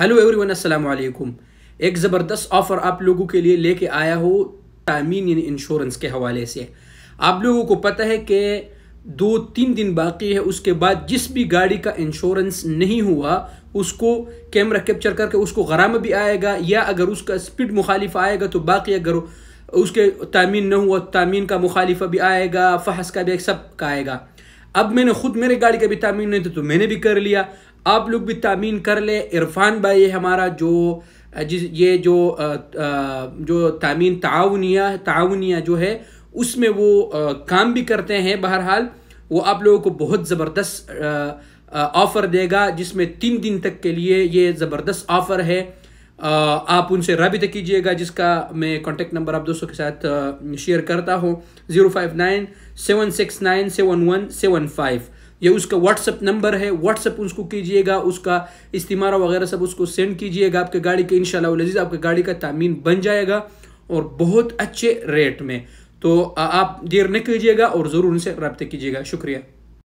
hello everyone अस्सलाम वालेकुम एक ज़बरदस्त ऑफ़र आप लोगों के लिए लेके आया हो तामीन यानी इंश्योरेंस के हवाले से आप लोगों को पता है कि दो तीन दिन बाकी है उसके बाद जिस भी गाड़ी का इंश्योरेंस नहीं हुआ उसको कैमरा कैप्चर करके उसको गराम भी आएगा या अगर उसका स्पीड मुखालिफ आएगा तो बाकी अगर उसके तामीन न हुआ तामीन का मुखालिफ भी आएगा फहस का भी सब का आएगा अब मैंने खुद मेरे गाड़ी का भी तामीन नहीं था तो मैंने भी कर लिया आप लोग भी तामीन कर ले इरफान भाई हमारा जो जिस ये जो आ, आ, जो तामीन ताउनिया ताउनिया जो है उसमें वो आ, काम भी करते हैं बहरहाल वो आप लोगों को बहुत ज़बरदस्त ऑफ़र देगा जिसमें तीन दिन तक के लिए ये ज़बरदस्त ऑफ़र है आप उनसे रबित कीजिएगा जिसका मैं कॉन्टेक्ट नंबर आप दोस्तों के साथ शेयर करता हूँ zero five nine seven six nine seven one seven five ये उसका व्हाट्सअप नंबर है व्हाट्सअप उसको कीजिएगा उसका इस्तेमाल वगैरह सब उसको सेंड कीजिएगा आपके गाड़ी के इन लजीज आपके गाड़ी का तामीन बन जाएगा और बहुत अच्छे रेट में तो आप देर न कीजिएगा और ज़रूर उनसे रबते कीजिएगा शुक्रिया